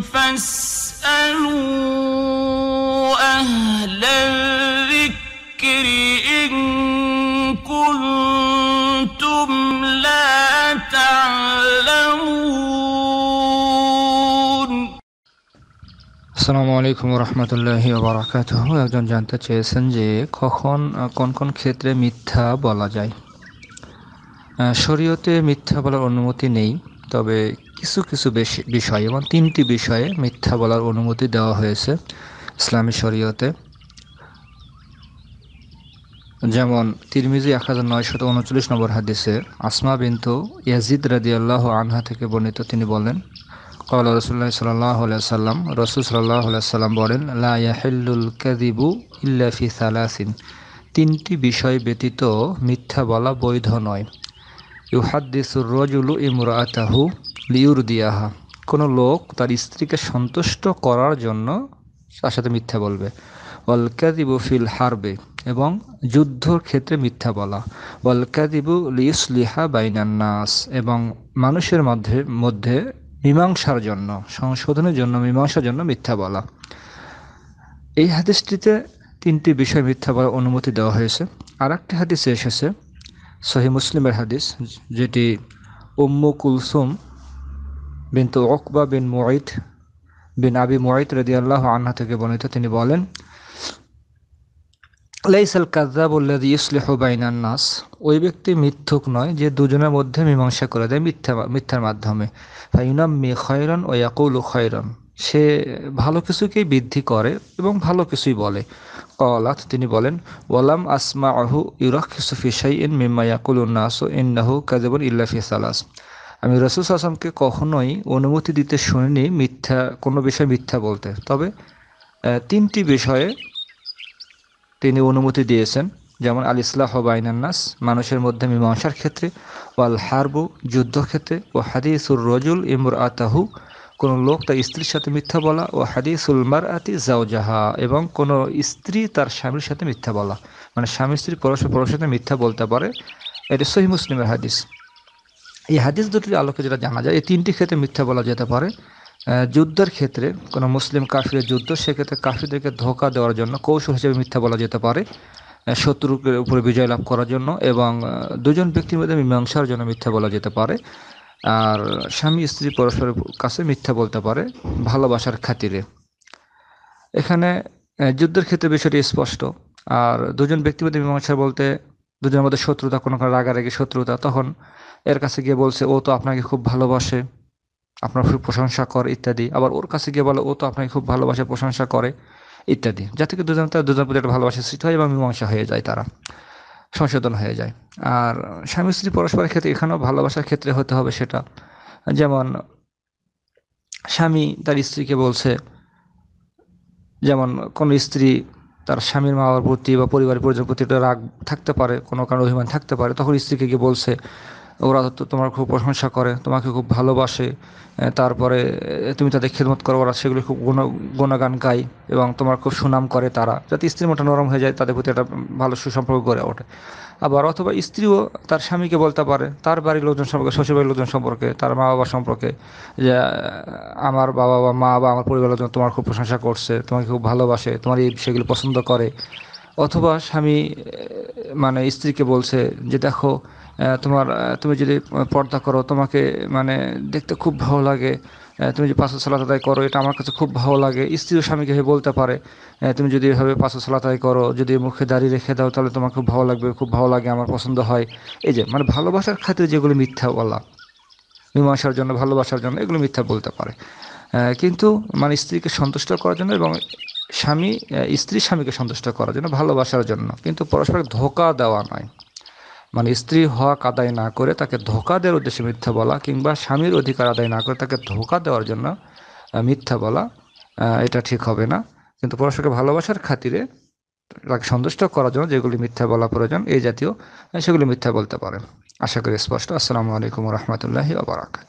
فاسألوا أهل الذكر إن كنتم لا تعلمون আসসালামু আলাইকুম রহমতুল্লাহি একজন জানতে চেয়েছেন যে কখন কোন কোন ক্ষেত্রে মিথ্যা বলা যায় শরীয়তে মিথ্যা বলার অনুমতি নেই তবে কিছু কিছু বিষয় এবং তিনটি বিষয়ে মিথ্যা বলার অনুমতি দেওয়া হয়েছে ইসলামী শরীয়তে যেমন তিরমিজি এক হাজার নয়শত উনচল্লিশ নম্বর হাদিসে আসমা বিন্তু ইয়াজিদ আল্লাহ আনহা থেকে বর্ণিত তিনি বলেন কল রসুল্লাহ সাল্লাহ সাল্লাম রসুল সাল্লাহ সাল্লাম বলেন লা কাদিবু ইল্লাফি ফি সালাসিন তিনটি বিষয় ব্যতীত মিথ্যা বলা বৈধ নয় ইউহাদ্দিসুর রজুলু ইমরাতাহু লিউরদিয়াহা কোনো লোক তার স্ত্রীকে সন্তুষ্ট করার জন্য তার সাথে মিথ্যা বলবে ওয়ালকাদিবু ফিল হারবে এবং যুদ্ধর ক্ষেত্রে মিথ্যা বলা ওয়ালকাদিবু লিউসলিহা বাইনান নাস এবং মানুষের মধ্যে মধ্যে মীমাংসার জন্য সংশোধনের জন্য মীমাংসার জন্য মিথ্যা বলা এই হাদিসটিতে তিনটি বিষয় মিথ্যা বলার অনুমতি দেওয়া হয়েছে আর একটি হাদিসে এসেছে সহি মুসলিমের হাদিস যেটি উম্মু কুলসুম বিন্তু অকবা বিন মুয়াইত বিন আবি মুয়াইত রদি আল্লাহ আনহা থেকে বর্ণিত তিনি বলেন লাইসাল কাজাবুল্লাদি ইসলেহ বাইনান নাস ওই ব্যক্তি মিথ্যুক নয় যে দুজনের মধ্যে মীমাংসা করে দেয় মিথ্যা মিথ্যার মাধ্যমে ফাইনাম মে খয়রন ও ইয়াকুল খয়রন সে ভালো কিছুকেই বৃদ্ধি করে এবং ভালো কিছুই বলে কলাত তিনি বলেন ওয়ালাম আসমা আহু ইউরাক সুফিসাই ইন মিম্মায়াকুল উন্নাস ইন্নাহু কাজেবন ইল্লাফি সালাস আমি রসুল আসলামকে কখনোই অনুমতি দিতে শুনিনি মিথ্যা কোনো বিষয়ে মিথ্যা বলতে তবে তিনটি বিষয়ে তিনি অনুমতি দিয়েছেন যেমন আল ইসলাহ বাইনান্নাস মানুষের মধ্যে মীমাংসার ক্ষেত্রে ওয়াল হারবু যুদ্ধক্ষেত্রে ও হাদিসুর রজুল ইমর আতাহু কোনো লোক তার স্ত্রীর সাথে মিথ্যা বলা ও হাদিসুল মার আতি জাওজাহা এবং কোনো স্ত্রী তার স্বামীর সাথে মিথ্যা বলা মানে স্বামী স্ত্রী পরস্পর পরস্পর সাথে মিথ্যা বলতে পারে এটা সহি মুসলিমের হাদিস এই হাদিস দুটির আলোকে যেটা জানা যায় এই তিনটি ক্ষেত্রে মিথ্যা বলা যেতে পারে যুদ্ধের ক্ষেত্রে কোনো মুসলিম কাফিরের যুদ্ধ সেক্ষেত্রে কাফিরদেরকে ধোকা দেওয়ার জন্য কৌশল হিসেবে মিথ্যা বলা যেতে পারে শত্রুর উপরে বিজয় লাভ করার জন্য এবং দুজন ব্যক্তির মধ্যে মীমাংসার জন্য মিথ্যা বলা যেতে পারে আর স্বামী স্ত্রী পরস্পরের কাছে মিথ্যা বলতে পারে ভালোবাসার খাতিরে এখানে যুদ্ধের ক্ষেত্রে বিষয়টি স্পষ্ট আর দুজন ব্যক্তিগত মীমাংসা বলতে দুজনের মধ্যে শত্রুতা কোনো রাগারাগি শত্রুতা তখন এর কাছে গিয়ে বলছে ও তো আপনাকে খুব ভালোবাসে আপনার খুব প্রশংসা করে ইত্যাদি আবার ওর কাছে গিয়ে বলে ও তো আপনাকে খুব ভালোবাসে প্রশংসা করে ইত্যাদি যাতে দুজন তার দুজন প্রতি একটা ভালোবাসা সৃষ্টি হয় এবং মীমাংসা হয়ে যায় তারা সংশোধন হয়ে যায় আর স্বামী স্ত্রী পরস্পরের ক্ষেত্রে এখানেও ভালোবাসার ক্ষেত্রে হতে হবে সেটা যেমন স্বামী তার স্ত্রীকে বলছে যেমন কোনো স্ত্রী তার স্বামীর মা বাবার প্রতি বা পরিবারের পরিজন প্রতি রাগ থাকতে পারে কোনো কারণে অভিমান থাকতে পারে তখন স্ত্রীকে গিয়ে বলছে ওরা তো তোমার খুব প্রশংসা করে তোমাকে খুব ভালোবাসে তারপরে তুমি তাদের খেদমত করো ওরা সেগুলি খুব গুণ গুণগান গায় এবং তোমার খুব সুনাম করে তারা যাতে স্ত্রীর মতো নরম হয়ে যায় তাদের প্রতি একটা ভালো সুসম্পর্ক গড়ে ওঠে আবার অথবা স্ত্রীও তার স্বামীকে বলতে পারে তার বাড়ির লোকজন সম্পর্কে শ্বশুর বাড়ির লোকজন সম্পর্কে তার মা বাবা সম্পর্কে যে আমার বাবা বা মা বা আমার পরিবারের লোকজন তোমার খুব প্রশংসা করছে তোমাকে খুব ভালোবাসে তোমার এই সেগুলি পছন্দ করে অথবা স্বামী মানে স্ত্রীকে বলছে যে দেখো তোমার তুমি যদি পর্দা করো তোমাকে মানে দেখতে খুব ভালো লাগে তুমি যদি পাঁচশো সালাত আদায় করো এটা আমার কাছে খুব ভালো লাগে স্ত্রী ও স্বামীকে হয়ে বলতে পারে তুমি যদি এভাবে পাঁচশো সালাত আদায় করো যদি মুখে দাঁড়িয়ে রেখে দাও তাহলে তোমার খুব ভালো লাগবে খুব ভালো লাগে আমার পছন্দ হয় এই যে মানে ভালোবাসার খাতিরে যেগুলো মিথ্যা বলা মীমাংসার জন্য ভালোবাসার জন্য এগুলো মিথ্যা বলতে পারে কিন্তু মানে স্ত্রীকে সন্তুষ্ট করার জন্য এবং স্বামী স্ত্রী স্বামীকে সন্তুষ্ট করার জন্য ভালোবাসার জন্য কিন্তু পরস্পর ধোকা দেওয়া নয় মানে স্ত্রী হওয়া আদায় না করে তাকে ধোকা দেওয়ার উদ্দেশ্যে মিথ্যা বলা কিংবা স্বামীর অধিকার আদায় না করে তাকে ধোকা দেওয়ার জন্য মিথ্যা বলা এটা ঠিক হবে না কিন্তু পরস্পরকে ভালোবাসার খাতিরে তাকে সন্তুষ্ট করার জন্য যেগুলি মিথ্যা বলা প্রয়োজন এই জাতীয় সেগুলি মিথ্যা বলতে পারেন আশা করি স্পষ্ট আসসালামু আলাইকুম রহমতুল্লাহ আবরাকাত